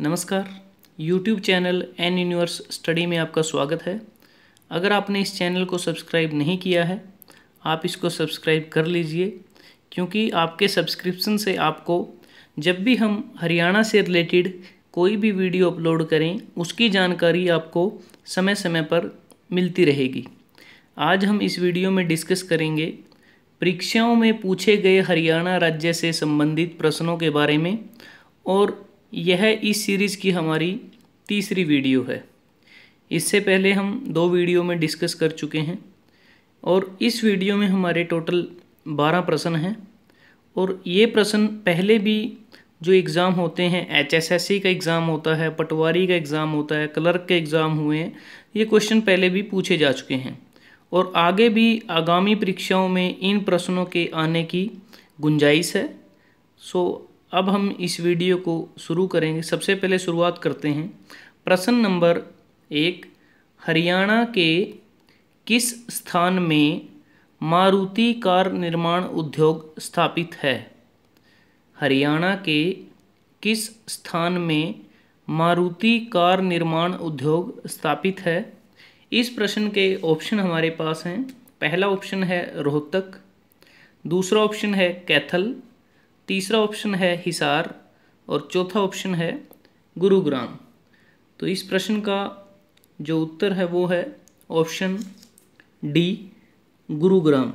नमस्कार YouTube channel N Universe Study में आपका स्वागत है अगर आपने इस चैनल को सब्सक्राइब नहीं किया है आप इसको सब्सक्राइब कर लीजिए क्योंकि आपके सब्सक्रिप्शन से आपको जब भी हम हरियाणा से रिलेटेड कोई भी वीडियो अपलोड करें उसकी जानकारी आपको समय समय पर मिलती रहेगी आज हम इस वीडियो में डिस्कस करेंगे परीक्षाओं में पूछे गए हरियाणा राज्य से संबंधित प्रश्नों के बारे में और यह इस सीरीज़ की हमारी तीसरी वीडियो है इससे पहले हम दो वीडियो में डिस्कस कर चुके हैं और इस वीडियो में हमारे टोटल बारह प्रश्न हैं और ये प्रश्न पहले भी जो एग्ज़ाम होते हैं एचएसएससी का एग्ज़ाम होता है पटवारी का एग्ज़ाम होता है क्लर्क के एग्ज़ाम हुए हैं ये क्वेश्चन पहले भी पूछे जा चुके हैं और आगे भी आगामी परीक्षाओं में इन प्रश्नों के आने की गुंजाइश है सो अब हम इस वीडियो को शुरू करेंगे सबसे पहले शुरुआत करते हैं प्रश्न नंबर एक हरियाणा के किस स्थान में मारुति कार निर्माण उद्योग स्थापित है हरियाणा के किस स्थान में मारुति कार निर्माण उद्योग स्थापित है इस प्रश्न के ऑप्शन हमारे पास हैं पहला ऑप्शन है रोहतक दूसरा ऑप्शन है कैथल तीसरा ऑप्शन है हिसार और चौथा ऑप्शन है गुरुग्राम तो इस प्रश्न का जो उत्तर है वो है ऑप्शन डी गुरुग्राम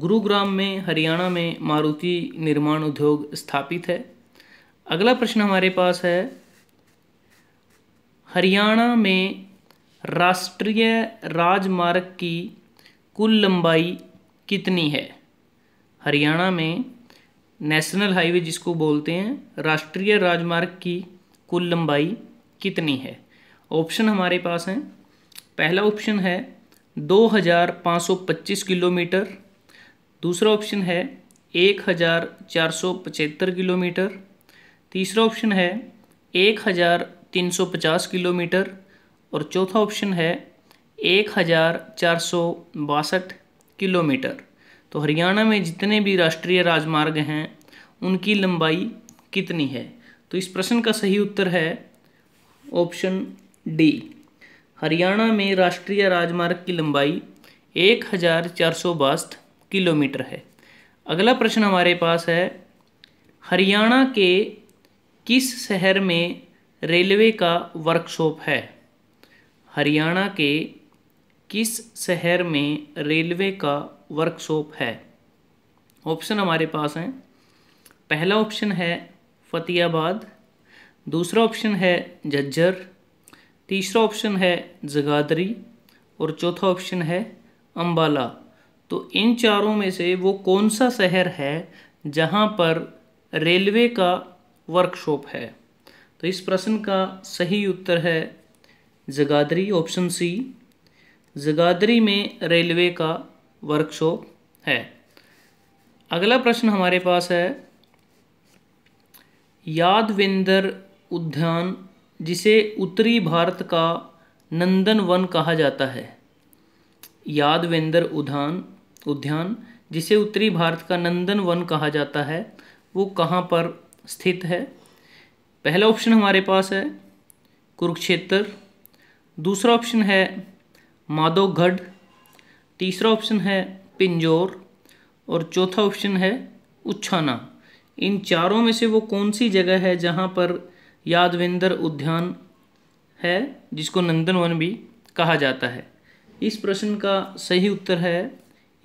गुरुग्राम में हरियाणा में मारुति निर्माण उद्योग स्थापित है अगला प्रश्न हमारे पास है हरियाणा में राष्ट्रीय राजमार्ग की कुल लंबाई कितनी है हरियाणा में नेशनल हाईवे जिसको बोलते हैं राष्ट्रीय राजमार्ग की कुल लंबाई कितनी है ऑप्शन हमारे पास हैं पहला ऑप्शन है 2525 किलोमीटर दूसरा ऑप्शन है 1475 किलोमीटर तीसरा ऑप्शन है 1350 किलोमीटर और चौथा ऑप्शन है एक हज़ार चार सौ बासठ किलोमीटर तो हरियाणा में जितने भी राष्ट्रीय राजमार्ग हैं उनकी लंबाई कितनी है तो इस प्रश्न का सही उत्तर है ऑप्शन डी हरियाणा में राष्ट्रीय राजमार्ग की लंबाई एक हज़ार चार सौ बासठ किलोमीटर है अगला प्रश्न हमारे पास है हरियाणा के किस शहर में रेलवे का वर्कशॉप है हरियाणा के किस शहर में रेलवे का वर्कशॉप है ऑप्शन हमारे पास हैं पहला ऑप्शन है फतेहाबाद दूसरा ऑप्शन है झज्जर तीसरा ऑप्शन है जगाधरी और चौथा ऑप्शन है अम्बाला तो इन चारों में से वो कौन सा शहर है जहाँ पर रेलवे का वर्कशॉप है तो इस प्रश्न का सही उत्तर है जगाधरी ऑप्शन सी जगादरी में रेलवे का वर्कशॉप है अगला प्रश्न हमारे पास है यादविंदर उद्यान जिसे उत्तरी भारत का नंदन वन कहा जाता है यादवेंद्र उद्यान उद्यान जिसे उत्तरी भारत का नंदन वन कहा जाता है वो कहाँ पर स्थित है पहला ऑप्शन हमारे पास है कुरुक्षेत्र दूसरा ऑप्शन है माधोगढ़ तीसरा ऑप्शन है पिंजौर और चौथा ऑप्शन है उच्छाना इन चारों में से वो कौन सी जगह है जहाँ पर यादवेंद्र उद्यान है जिसको नंदनवन भी कहा जाता है इस प्रश्न का सही उत्तर है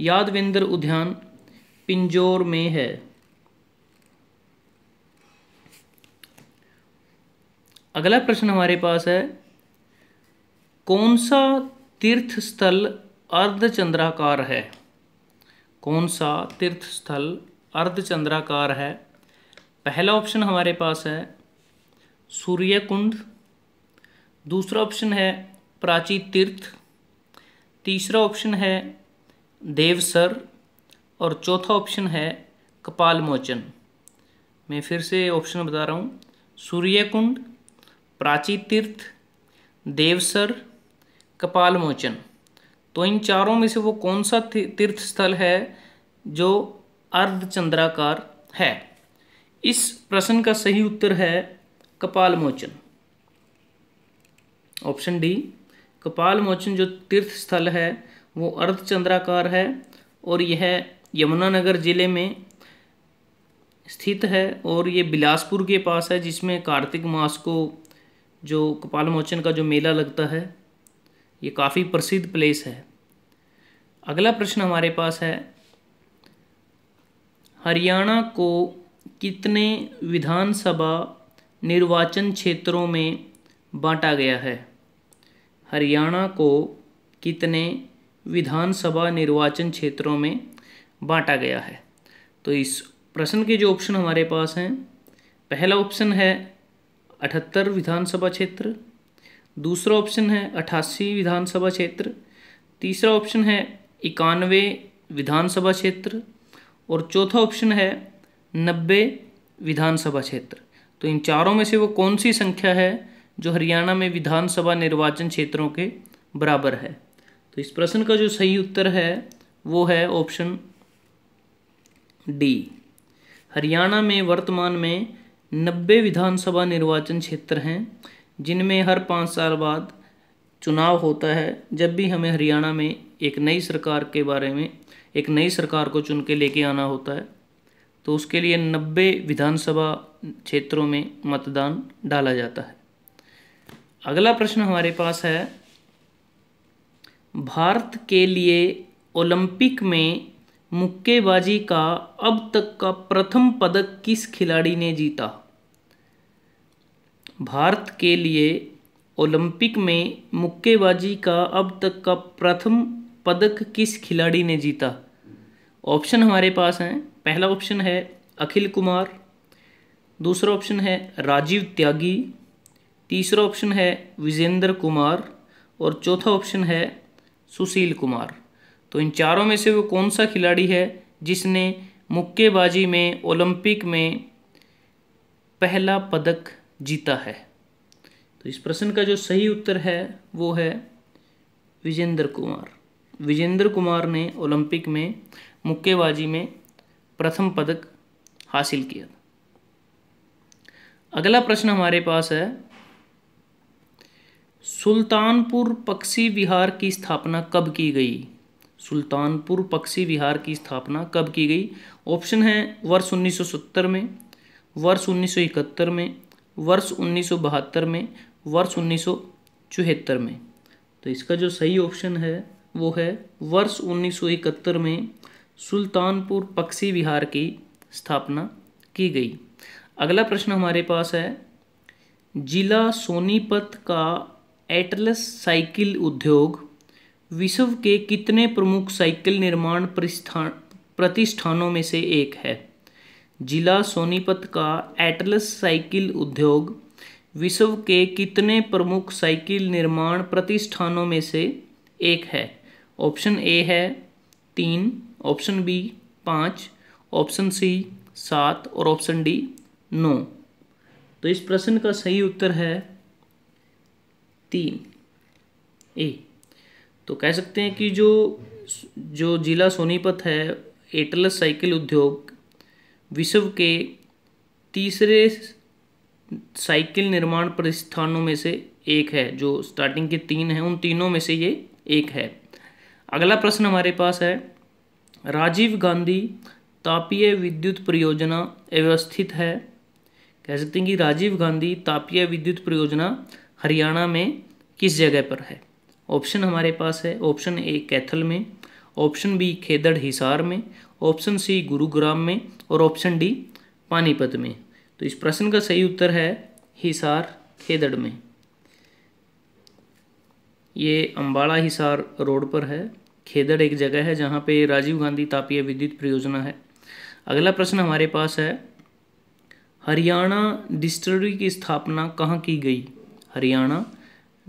यादवेंद्र उद्यान पिंजौर में है अगला प्रश्न हमारे पास है कौन सा तीर्थ स्थल अर्धचंद्राकार है कौन सा तीर्थ स्थल अर्धचंद्राकार है पहला ऑप्शन हमारे पास है सूर्य कुंड दूसरा ऑप्शन है प्राची तीर्थ तीसरा ऑप्शन है देवसर और चौथा ऑप्शन है कपाल मोचन मैं फिर से ऑप्शन बता रहा हूँ सूर्य कुंड प्राची तीर्थ देवसर कपाल मोचन तो इन चारों में से वो कौन सा तीर्थ स्थल है जो अर्धचंद्राकार है इस प्रश्न का सही उत्तर है कपाल मोचन ऑप्शन डी कपाल मोचन जो तीर्थ स्थल है वो अर्धचंद्राकार है और यह यमुनानगर जिले में स्थित है और ये बिलासपुर के पास है जिसमें कार्तिक मास को जो कपाल मोचन का जो मेला लगता है ये काफ़ी प्रसिद्ध प्लेस है अगला प्रश्न हमारे पास है हरियाणा को कितने विधानसभा निर्वाचन क्षेत्रों में बांटा गया है हरियाणा को कितने विधानसभा निर्वाचन क्षेत्रों में बांटा गया है तो इस प्रश्न के जो ऑप्शन हमारे पास हैं पहला ऑप्शन है अठहत्तर विधानसभा क्षेत्र दूसरा ऑप्शन है अठासी विधानसभा क्षेत्र तीसरा ऑप्शन है इक्यानवे विधानसभा क्षेत्र और चौथा ऑप्शन है नब्बे विधानसभा क्षेत्र तो इन चारों में से वो कौन सी संख्या है जो हरियाणा में विधानसभा निर्वाचन क्षेत्रों के बराबर है तो इस प्रश्न का जो सही उत्तर है वो है ऑप्शन डी हरियाणा में वर्तमान में नब्बे विधानसभा निर्वाचन क्षेत्र हैं जिनमें हर पाँच साल बाद चुनाव होता है जब भी हमें हरियाणा में एक नई सरकार के बारे में एक नई सरकार को चुन के लेके आना होता है तो उसके लिए नब्बे विधानसभा क्षेत्रों में मतदान डाला जाता है अगला प्रश्न हमारे पास है भारत के लिए ओलंपिक में मुक्केबाजी का अब तक का प्रथम पदक किस खिलाड़ी ने जीता भारत के लिए ओलंपिक में मुक्केबाजी का अब तक का प्रथम पदक किस खिलाड़ी ने जीता ऑप्शन हमारे पास हैं पहला ऑप्शन है अखिल कुमार दूसरा ऑप्शन है राजीव त्यागी तीसरा ऑप्शन है विजेंद्र कुमार और चौथा ऑप्शन है सुशील कुमार तो इन चारों में से वो कौन सा खिलाड़ी है जिसने मुक्केबाजी में ओलंपिक में पहला पदक जीता है तो इस प्रश्न का जो सही उत्तर है वो है विजेंद्र कुमार विजेंद्र कुमार ने ओलंपिक में मुक्केबाजी में प्रथम पदक हासिल किया अगला प्रश्न हमारे पास है सुल्तानपुर पक्षी विहार की स्थापना कब की गई सुल्तानपुर पक्षी विहार की स्थापना कब की गई ऑप्शन है वर्ष 1970 में वर्ष 1971 में वर्ष उन्नीस में वर्ष उन्नीस में तो इसका जो सही ऑप्शन है वो है वर्ष उन्नीस में सुल्तानपुर पक्षी विहार की स्थापना की गई अगला प्रश्न हमारे पास है जिला सोनीपत का एटलस साइकिल उद्योग विश्व के कितने प्रमुख साइकिल निर्माण प्रतिष्ठानों में से एक है जिला सोनीपत का एटलस साइकिल उद्योग विश्व के कितने प्रमुख साइकिल निर्माण प्रतिष्ठानों में से एक है ऑप्शन ए है तीन ऑप्शन बी पाँच ऑप्शन सी सात और ऑप्शन डी नौ तो इस प्रश्न का सही उत्तर है तीन ए तो कह सकते हैं कि जो जो जिला सोनीपत है एटलस साइकिल उद्योग विश्व के तीसरे साइकिल निर्माण प्रतिष्ठानों में से एक है जो स्टार्टिंग के तीन हैं उन तीनों में से ये एक है अगला प्रश्न हमारे पास है राजीव गांधी तापीय विद्युत परियोजना अव्यवस्थित है कह सकते हैं कि राजीव गांधी तापीय विद्युत परियोजना हरियाणा में किस जगह पर है ऑप्शन हमारे पास है ऑप्शन ए कैथल में ऑप्शन बी खेदड़ हिसार में ऑप्शन सी गुरुग्राम में और ऑप्शन डी पानीपत में तो इस प्रश्न का सही उत्तर है हिसार खेदड़ में ये अम्बाड़ा हिसार रोड पर है खेदड़ एक जगह है जहाँ पे राजीव गांधी तापीय विद्युत परियोजना है अगला प्रश्न हमारे पास है हरियाणा डिस्टलरी की स्थापना कहाँ की गई हरियाणा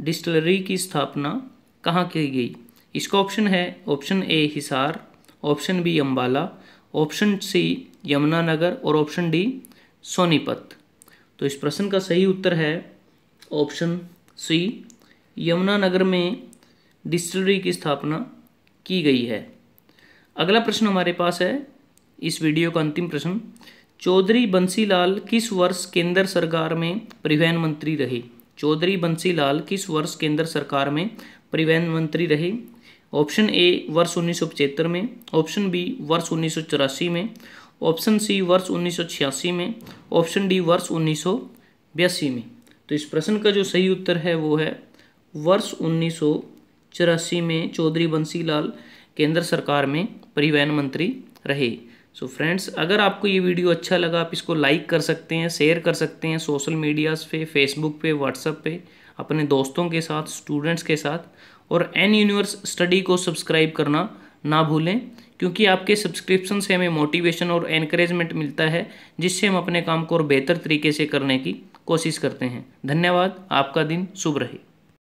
डिस्टलरी की स्थापना कहाँ की गई इसका ऑप्शन है option A Hisar option B Ambala option C Yamunanagar और ऑप्शन डी सोनीपत तो इस प्रश्न का सही उत्तर है ऑप्शन सी यमुनानगर में डिस्टिलरी की स्थापना की गई है अगला प्रश्न हमारे पास है इस वीडियो का अंतिम प्रश्न चौधरी बंसीलाल किस वर्ष केंद्र सरकार में परिवहन मंत्री रहे चौधरी बंसीलाल किस वर्ष केंद्र सरकार में परिवहन मंत्री रहे ऑप्शन ए वर्ष उन्नीस में ऑप्शन बी वर्ष उन्नीस में ऑप्शन सी वर्ष उन्नीस में ऑप्शन डी वर्ष उन्नीस में तो इस प्रश्न का जो सही उत्तर है वो है वर्ष उन्नीस में चौधरी बंसीलाल केंद्र सरकार में परिवहन मंत्री रहे सो so फ्रेंड्स अगर आपको ये वीडियो अच्छा लगा आप इसको लाइक कर सकते हैं शेयर कर सकते हैं सोशल मीडियाज़ पे फेसबुक पे व्हाट्सएप पे अपने दोस्तों के साथ स्टूडेंट्स के साथ और एन यूनिवर्स स्टडी को सब्सक्राइब करना ना भूलें क्योंकि आपके सब्सक्रिप्शन से हमें मोटिवेशन और एनकरेजमेंट मिलता है जिससे हम अपने काम को और बेहतर तरीके से करने की कोशिश करते हैं धन्यवाद आपका दिन शुभ रहे